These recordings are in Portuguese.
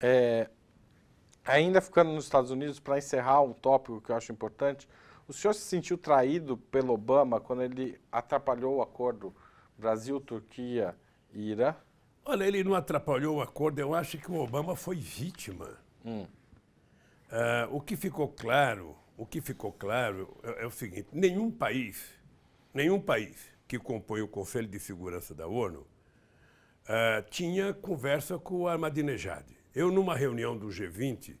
É, ainda ficando nos Estados Unidos, para encerrar um tópico que eu acho importante, o senhor se sentiu traído pelo Obama quando ele atrapalhou o acordo Brasil-Turquia ira Irã? Olha, ele não atrapalhou o acordo, eu acho que o Obama foi vítima. Hum. Uh, o que ficou claro, o que ficou claro é, é, o seguinte: nenhum país, nenhum país que compõe o Conselho de Segurança da ONU uh, tinha conversa com o Ahmadinejad. Eu, numa reunião do G20, uh,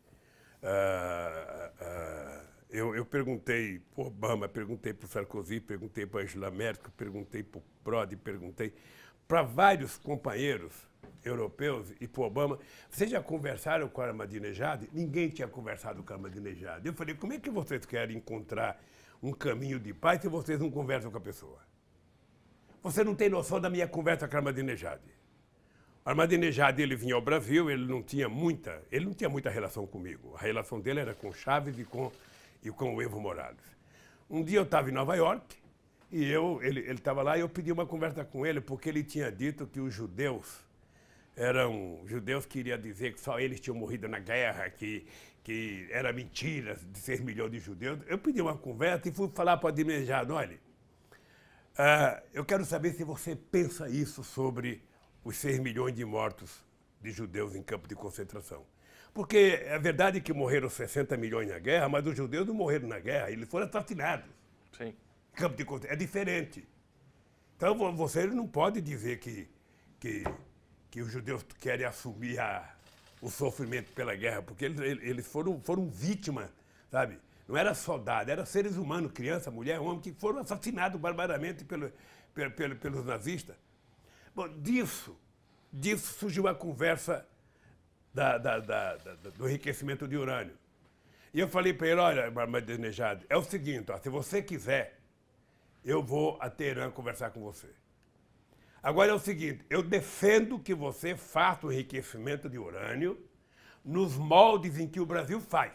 uh, eu, eu, perguntei para Obama, perguntei para o Sarkozy, perguntei para Angela Merkel, perguntei para o Prodi, perguntei para vários companheiros europeus e para Obama, vocês já conversaram com a Armadinejad? Ninguém tinha conversado com a Armadinejad. Eu falei, como é que vocês querem encontrar um caminho de paz se vocês não conversam com a pessoa? Você não tem noção da minha conversa com a Armadinejad. Armadinejado ele vinha ao Brasil, ele não tinha muita, ele não tinha muita relação comigo. A relação dele era com Chaves e com e com o Evo Morales. Um dia eu estava em Nova York e eu ele ele estava lá e eu pedi uma conversa com ele porque ele tinha dito que os judeus eram judeus que iria dizer que só eles tinham morrido na guerra, que que era mentira de 6 milhões de judeus. Eu pedi uma conversa e fui falar para o Armadinejado, olha, uh, eu quero saber se você pensa isso sobre os 6 milhões de mortos de judeus em campo de concentração. Porque é verdade que morreram 60 milhões na guerra, mas os judeus não morreram na guerra, eles foram assassinados. Sim. Campo de concentração. É diferente. Então você não pode dizer que, que, que os judeus querem assumir a, o sofrimento pela guerra, porque eles, eles foram, foram vítimas, sabe? Não era soldado, era seres humanos, criança, mulher, homem, que foram assassinados barbaramente pelo, pelo, pelo pelos nazistas. Bom, disso, disso surgiu a conversa da, da, da, do enriquecimento de urânio. E eu falei para ele, olha, desnejado é o seguinte, ó, se você quiser, eu vou a Teherã conversar com você. Agora é o seguinte, eu defendo que você faça o enriquecimento de urânio nos moldes em que o Brasil faz.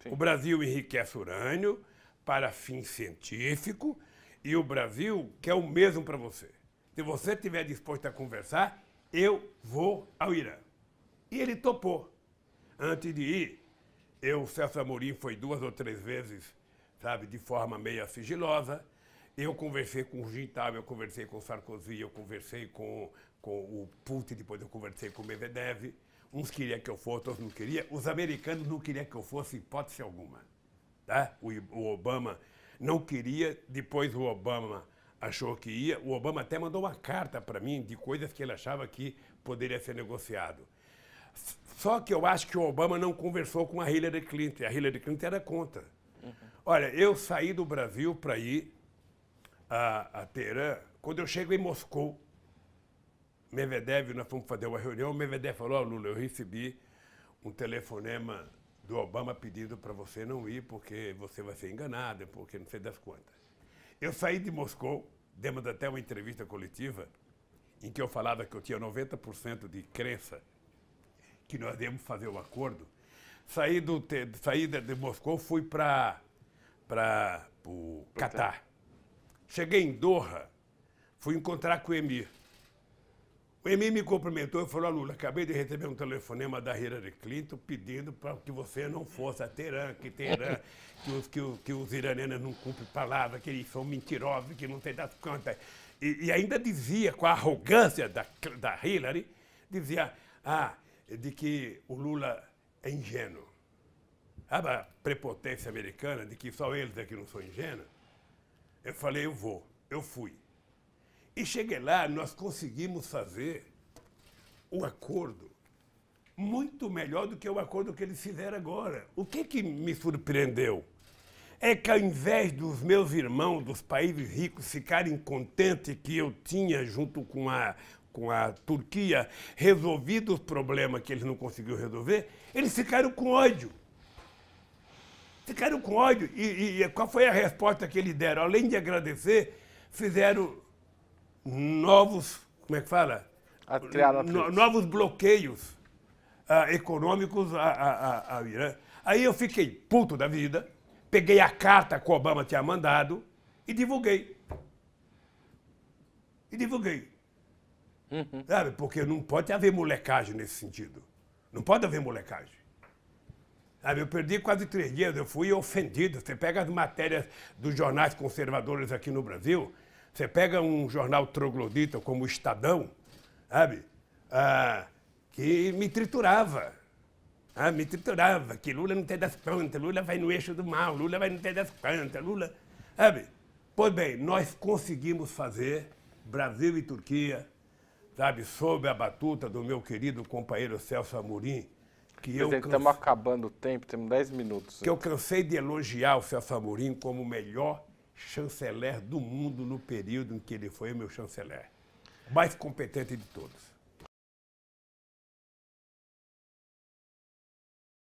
Sim. O Brasil enriquece urânio para fim científico, e o Brasil quer é o mesmo para você. Se você estiver disposto a conversar, eu vou ao Irã. E ele topou. Antes de ir, eu, Celso Amorim, foi duas ou três vezes, sabe, de forma meio sigilosa. Eu conversei com o Gintal, eu conversei com o Sarkozy, eu conversei com, com o Putin, depois eu conversei com o Medvedev. Uns queriam que eu fosse, outros não queriam. Os americanos não queriam que eu fosse, hipótese alguma. Tá? O, o Obama não queria, depois o Obama achou que ia. O Obama até mandou uma carta para mim de coisas que ele achava que poderia ser negociado. Só que eu acho que o Obama não conversou com a Hillary Clinton. A Hillary Clinton era contra. Uhum. Olha, eu saí do Brasil para ir a, a Teherã. Quando eu chego em Moscou, Medvedev, nós fomos fazer uma reunião. O Medvedev falou: oh, Lula, eu recebi um telefonema do Obama pedindo para você não ir porque você vai ser enganado, porque não sei das quantas. Eu saí de Moscou, demos até uma entrevista coletiva, em que eu falava que eu tinha 90% de crença que nós íamos fazer um acordo. Saí, do, saí de Moscou, fui para o Catar. Cheguei em Doha, fui encontrar com o Emir. O Emi me cumprimentou e falou, Lula, acabei de receber um telefonema da Hillary Clinton pedindo para que você não fosse a Teherã, que Teherã, que os, que, que os iranianos não cumprem palavra, que eles são mentirosos, que não tem das contas. E, e, ainda dizia, com a arrogância da, da Hillary, dizia, ah, de que o Lula é ingênuo. Sabe a prepotência americana de que só eles é que não são ingênuos? Eu falei, eu vou, eu fui. E cheguei lá, nós conseguimos fazer um acordo muito melhor do que o acordo que eles fizeram agora. O que, que me surpreendeu? É que ao invés dos meus irmãos dos países ricos ficarem contentes que eu tinha, junto com a, com a Turquia, resolvido os problemas que eles não conseguiram resolver, eles ficaram com ódio. Ficaram com ódio. E, e, e qual foi a resposta que eles deram? Além de agradecer, fizeram novos, como é que fala? novos bloqueios ah, econômicos ao Irã. Né? Aí eu fiquei puto da vida, peguei a carta que o Obama tinha mandado e divulguei. E divulguei. Uhum. Sabe? Porque não pode haver molecagem nesse sentido. Não pode haver molecagem. Sabe? Eu perdi quase três dias, eu fui ofendido. Você pega as matérias dos jornais conservadores aqui no Brasil, você pega um jornal troglodita como o Estadão, sabe? Ah, que me triturava. Ah, me triturava, que Lula não tem das plantas, Lula vai no eixo do mal, Lula vai não ter das plantas, Lula. Sabe? Pois bem, nós conseguimos fazer Brasil e Turquia, sabe, sob a batuta do meu querido companheiro Celso Amorim, que Mas eu estamos acabando o tempo, temos 10 minutos. Que eu cansei de elogiar o Celso Amorim como o melhor chanceler do mundo no período em que ele foi meu chanceler. Mais competente de todos.